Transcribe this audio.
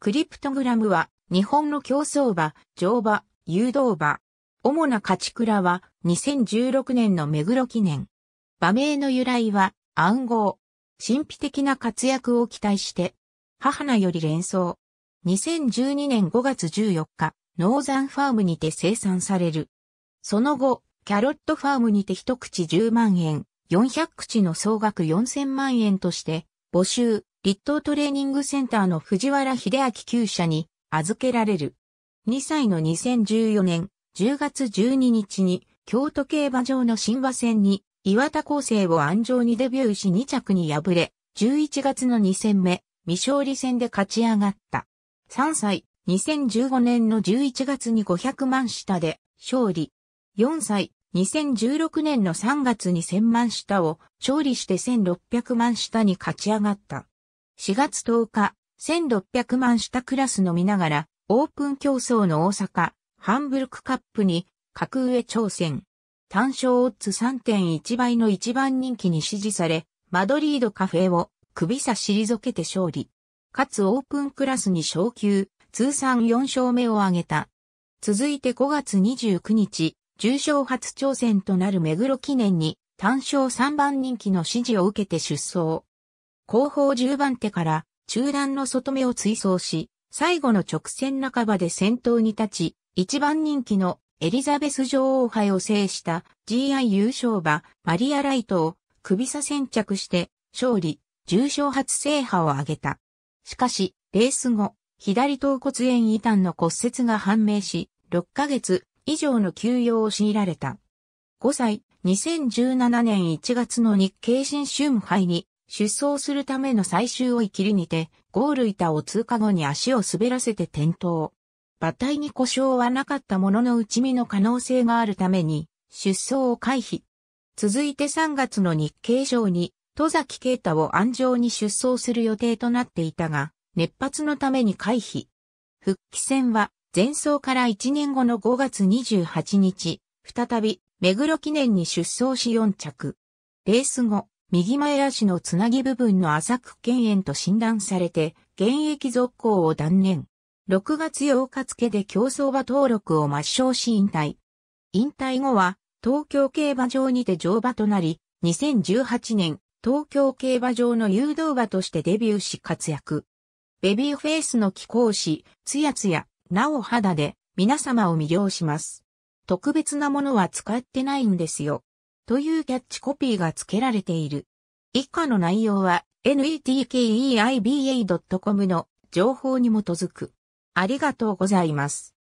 クリプトグラムは日本の競走馬、乗馬、誘導馬。主な勝ち倉は2016年の目黒記念。馬名の由来は暗号。神秘的な活躍を期待して、母なより連想。2012年5月14日、ノーザンファームにて生産される。その後、キャロットファームにて一口10万円、400口の総額4000万円として、募集、立東トレーニングセンターの藤原秀明厩舎に預けられる。2歳の2014年10月12日に京都競馬場の新馬戦に岩田厚生を安城にデビューし2着に敗れ、11月の2戦目、未勝利戦で勝ち上がった。3歳、2015年の11月に500万下で勝利。4歳、2016年の3月に1000万下を勝利して1600万下に勝ち上がった。4月10日、1600万下クラスのみながら、オープン競争の大阪、ハンブルクカップに、格上挑戦。単勝オッズ3.1倍の一番人気に支持され、マドリードカフェを首差し退けて勝利。かつオープンクラスに昇級、通算4勝目を挙げた。続いて5月29日、重賞初挑戦となる目黒記念に、単勝3番人気の支持を受けて出走。後方10番手から中段の外目を追走し、最後の直線半ばで先頭に立ち、一番人気のエリザベス女王杯を制した GI 優勝馬マリア・ライトを首差先着して勝利、重賞初制覇を挙げた。しかし、レース後、左頭骨炎異端の骨折が判明し、6ヶ月以上の休養を強いられた。5歳、2017年1月の日経新春杯に出走するための最終追い切りにて、ゴール板を通過後に足を滑らせて転倒。馬体に故障はなかったものの内身の可能性があるために、出走を回避。続いて3月の日経賞に、戸崎啓太を安城に出走する予定となっていたが、熱発のために回避。復帰戦は、前走から1年後の5月28日、再び、目黒記念に出走し4着。レース後、右前足のつなぎ部分の浅く腱炎と診断されて、現役続行を断念。6月8日付で競走馬登録を抹消し引退。引退後は、東京競馬場にて乗馬となり、2018年、東京競馬場の誘導馬としてデビューし活躍。ベビーフェイスの貴公子、つやつや、なお肌で、皆様を魅了します。特別なものは使ってないんですよ。というキャッチコピーが付けられている。以下の内容は netkeiba.com の情報に基づく。ありがとうございます。